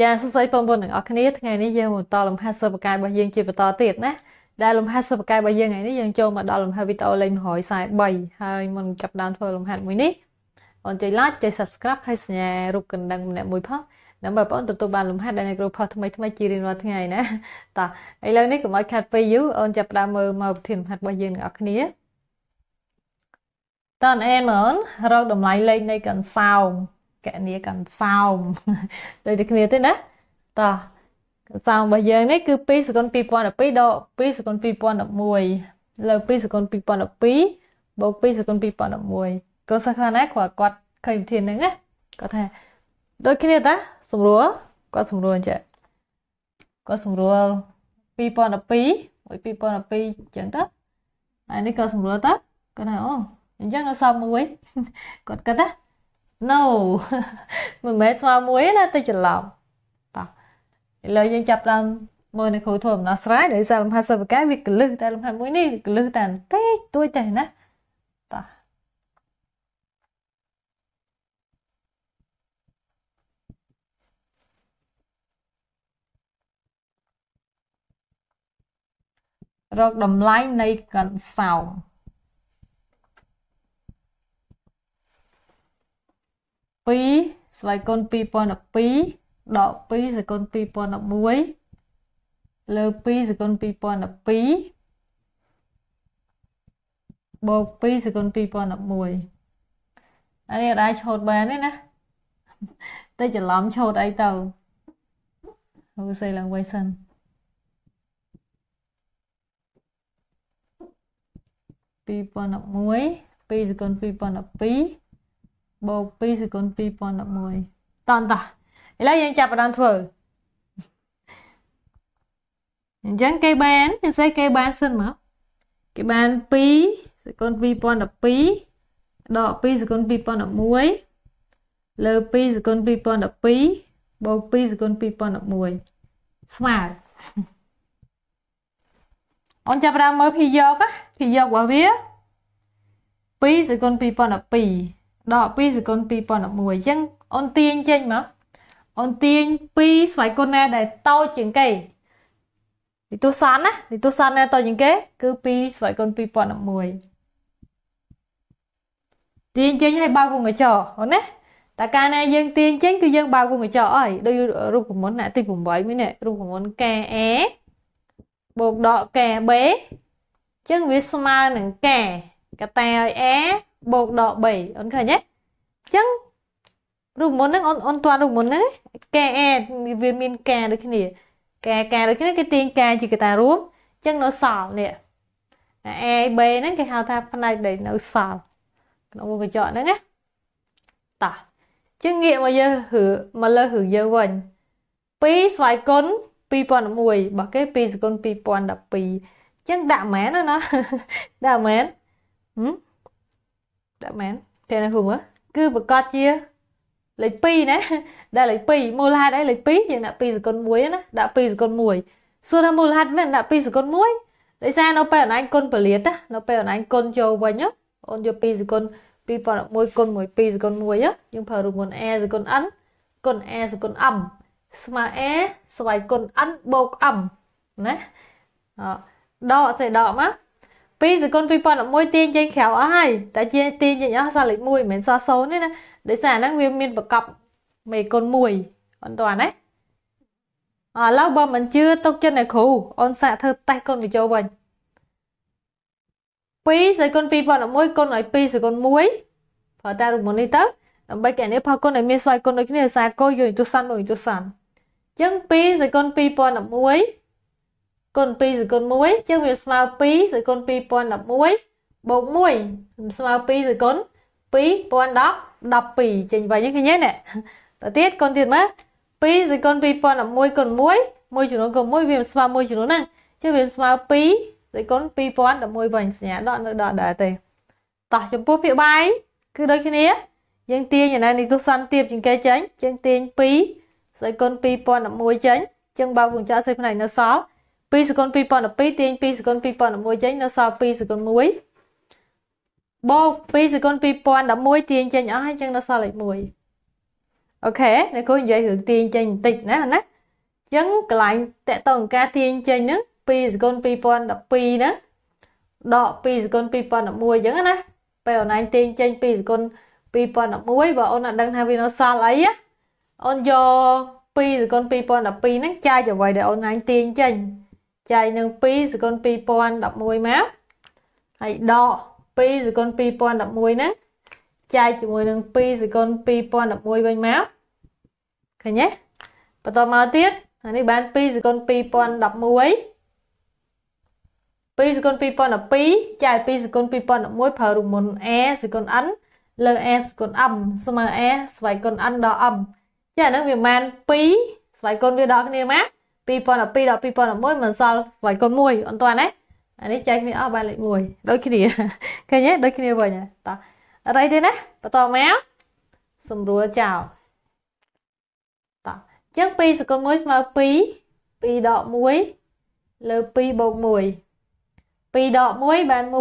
ចាសសួស្តីបងប្អូនទាំងអស់គ្នាថ្ងៃនេះយើងមកតលំហាត់សិបកាយរបស់យើងជាបន្តទៀតណាដែលលំហាត់សិបកាយរបស់យើងថ្ងៃនេះយើងចូលមកដល់លំហាត់វីដេអូលេខ143ហើយមុនចាប់ដើមធ្វើលំហាត់មួយនេះអូនចុច like ចុច subscribe ហើយសញ្ញារូបកណ្ដឹងម្នាក់មួយផងដើម្បីបងប្អូនទទួលបានលំហាត់ដែលអ្នកគ្រូផុសថ្មីថ្មីជារៀងរាល់ថ្ងៃណាតោះឥឡូវនេះកុំឲ្យខាត់ពេលយូរអូនចាប់ដើមមើលមកវិធីលំហាត់របស់យើងទាំងអស់គ្នាតើអែនមើលរកតម្លៃលេខនៃកន្សោមកណីកន្សោមដូចតែគ្នាទេណាតោះកន្សោមរបស់យើងនេះគឺ2សេគុន2012ដក2សេគុន2011លើ2សេគុន2012បូក2សេគុន2011កូនសិស្សខ្លះណាគាត់គាត់ឃើញវិធានហ្នឹងណាគាត់ថាដូចគ្នាតាសម្រួលគាត់សម្រួលអញ្ចឹងគាត់សម្រួល2012មួយ2012អញ្ចឹងទៅហើយនេះក៏សម្រួលទៅគាត់ថាអូអញ្ចឹងនៅសល់មួយគាត់គិតណា no មិនមែនស្មើមួយណាទៅច្រឡំតោះឥឡូវយើងចាប់ដើមមើលនៅគ្រូធ្វើដំណោះស្រាយដោយសារលំហាត់សិប្បកម្មវាកលឹះតែលំហាត់មួយនេះកលឹះតែបន្តិចទួចតែណាតោះរកតម្លៃនៃកន្សោម2ស្វ័យគុណ2012ដក2សគុណ2011លើ2សគុណ2012បូក2សគុណ2011អានេះអាចឆូតបានទេណាតែច្រឡំឆូតអីទៅហៅសៃឡើងវិញសិន2011 2សគុណ2012បូក2សេគុណ2011តន្តោះឥឡូវយើងចាប់ផ្ដើមធ្វើអញ្ចឹងគេបានគេសេះគេបានសិនមកគេបាន2សេគុណ2012ដក2សេគុណ2011លើ2សេគុណ2012បូក2សេគុណ2011ស្មើអូនចាប់ផ្ដើមមើលភីយកភីយករបស់វា2សេគុណ2012ដល់2សេគុន2011ចឹងអូនទាញចេញមកអូនទាញពីស្វ័យគុណណាដែលតូចជាងគេនិទុសានណានិទុសានណាតូចជាងគេ គឺពីស្វ័យគុណ2011ទាញចេញឲ្យបើកវងកញ្ចក់អូនណាតើកាលណាយើងទាញចេញគឺយើងបើកវងកញ្ចក់អីដូចរូបមន្តណាទី8មួយនេះរូបមន្ត KA បូកដក KB អញ្ចឹងវាស្មើនឹង K កតាឲ្យ A បូកដក3អូនឃើញទេអញ្ចឹងរូបមន្តហ្នឹងអូនអូនតាន់រូបមន្តហ្នឹងកែអែវាមានការដូចគ្នាកែការដូចគ្នាគេទាញការជាកតារួមអញ្ចឹងនៅសល់នេះ A B ហ្នឹងគេហៅថាផ្នែកដែលនៅសល់ក្នុងកញ្ចក់ហ្នឹងណាតោះជាងងាកមកយើងហឺមកលើហឺយើងវិញ2ស្វ័យគុណ2011របស់គេ2សគុណ2012អញ្ចឹងដាក់មែនណាដាក់មែនហឹមមែនពេលណាគ្រូមើលគឺប្រកាសជាលេខ2ណាដាក់លេខ2មូលហេតុអីលេខ2យើងដាក់2សកុល1ណាដាក់2សកុល1សួរថាមូលហេតុមែនដាក់2សកុល1ដោយសារនៅពេលអនឡាញគុណពលាតណានៅពេលអនឡាញគុណចូលវិញអូនយក2សកុល2011គុណ12សកុល1យើងប្រើរូបមុន a សកុល n គុណ a សកុល m ស្មើ a ស្វ័យគុណ n បូក m ណាដកសេះដកមក2សកុន2011ទាញចេញក្រៅអស់ហើយតែជាទាញចេញអស់សល់លេខ1មិនមែនសល់0ទេណាដោយសារហ្នឹងវាមានប្រកបមេគុណ1អត់តាន់ណាឥឡូវបើមិនជឿទុកចិត្តអ្នកគ្រូអូនសាកធ្វើតេស្តគុណវិយោវិញ2សកុន2011គុណឲ្យ2សកុន1ព្រោះតែរូបមុននេះទៅដើម្បីកែនេះផលគុណឲ្យមានស្វ័យគុណដូចគ្នាសាកោយោនិទុសានមួយនិទុសានអញ្ចឹង2សកុន2011គុណ2សគុណ1អញ្ចឹងវាស្មើ2សគុណ2011បូក1ស្មើ2សគុណ2010 12ចេញវិញឃើញទេតទៅទៀតគុណទៀតមើល2សគុណ2011គុណ1 1ចំនួនគុណ1វាស្មើ1ចំនួនហ្នឹងអញ្ចឹងវាស្មើ2សគុណ2011វិញសញ្ញាដកនៅដកដែរទេតោះចំពោះពាក្យបាយគឺដូចគ្នាយើងទាញឥឡូវនេះទស្សនទៀតជាងគេចេញយើងទាញ2សគុណ2011ចេញអញ្ចឹងបើកវងចោលសេផ្នែកនៅសល់2សេគុន2012ទាញ2សេគុន2011ចេញនៅសល់2សេគុន1បូក2សេគុន2011ទាញចេញអស់ហើយចឹងនៅសល់លេខ1អូខេអ្នកគ្រូនិយាយរឿងទាញចេញបន្តិចណាណាចឹងកន្លែងតកតងការទាញចេញហ្នឹង2សេគុន2012ហ្នឹងដក2សេគុន2011ចឹងណាពេលអូនឯងទាញចេញ2សេគុន2011បើអូនអត់ដឹងថាវានៅសល់អីអូនយក2សេគុន2012ហ្នឹងចាយអ្វីដែលអូនឯងទាញចេញចែកនឹង2សគុណ2011មកហើយដក2សគុណ2011ហ្នឹងចែកជាមួយនឹង2សគុណ2011វិញមកឃើញទេបន្តមកទៀតអានេះបាន2សគុណ2011 2សគុណ2012ចែក2សគុណ2011ប្រើរូបមន្ត a សគុណ n លើ a សគុណ m ស្មើ a ស្វ័យគុណ n ដល់ m ចាហ្នឹងវាបាន2ស្វ័យគុណវាដល់គ្នាមក2012ដល់2011មិនសល់វាយកូនមួយអត់តាន់ណាអានេះចែកគ្នាអស់បានលេខ1ដូចគ្នាឃើញទេដូចគ្នាវិញតោះអត់អីទេណាបន្តមកសម្រួលចោលតោះអញ្ចឹង2សកល1ស្មើ2 2ដក1លើ2បូក1 2ដក1បាន1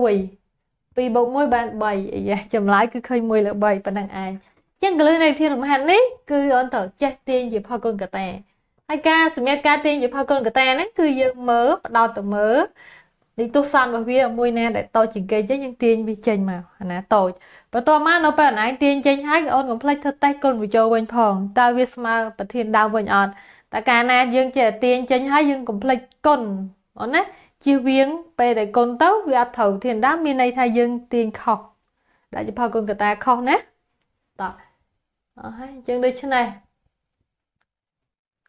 2បូក1បាន3អាយ៉ាចម្លើយគឺឃើញ1លើ3ប៉ុណ្ណឹងឯងអញ្ចឹងកលឹះនៃវិធានលំហាត់នេះគឺអន្តរចេះទាញជាផលគុណកតាហើយការសម្រាប់ការទាញជាផលកូនកតាហ្នឹងគឺយើងមើលបដោតទៅមើលនេះទស្សនរបស់វាមួយណាដែលតូចជាងគេចឹងយើងទាញវាចេញមកអាណាតូចបន្ទាប់មកនៅពេលអនឡាញទាញចេញហើយអូនកុំភ្លេចធ្វើតេស្តកូនវីដេអូវិញផងតើវាស្មើប្រធានដើមវិញអត់តើកាលណាយើងចេះទាញចេញហើយយើងកុំភ្លេចកូនអូនណាជៀសវាងពេលដែលកូនទៅវាអត់ត្រូវប្រធានដើមមានន័យថាយើងទាញខុសដែលជាផលកូនកតាខុសណាតោះអស់ហើយចឹងដូច្នេះ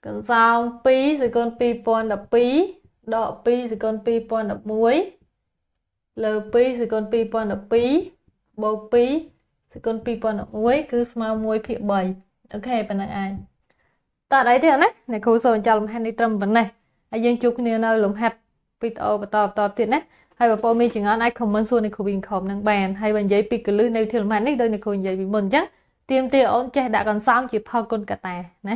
កូនសង2សេកុន2012ដក2សេកុន2011លើ2សេកុន2012បូក2សេកុន2011គឺស្មើ1ភាគ3អូខេប៉ុណ្ណឹងឯងតោះអីទេណាអ្នកគ្រូសូមចោលលំហាត់នេះត្រឹមប៉ុណ្ណេះហើយយើងជួបគ្នានៅលំហាត់វីដេអូបន្តបន្តទៀតណាហើយបងប្អូនមានចង្អល់អាច comment សួរអ្នកគ្រូ Incom នឹងបានហើយបើនិយាយពីកលឹះនៃវិធីលំហាត់នេះដោយអ្នកគ្រូនិយាយពីមុនអញ្ចឹងទៀមទាអូនចេះដាក់កន្សោមជាផលគុណកតាណា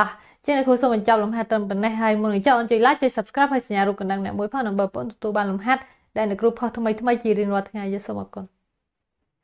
តោះជាអ្នកគ្រូសូមបញ្ចប់លំហាត់ត្រឹមប៉ុណ្ណេះហើយមុននឹងចប់អូនជួយ like ជួយ subscribe ហើយសញ្ញារូបកណ្ដឹងអ្នកមួយផងដើម្បីបងទទួលបានលំហាត់ដែលអ្នកគ្រូផុសថ្មីថ្មីជារៀងរាល់ថ្ងៃយេសូមអរគុណ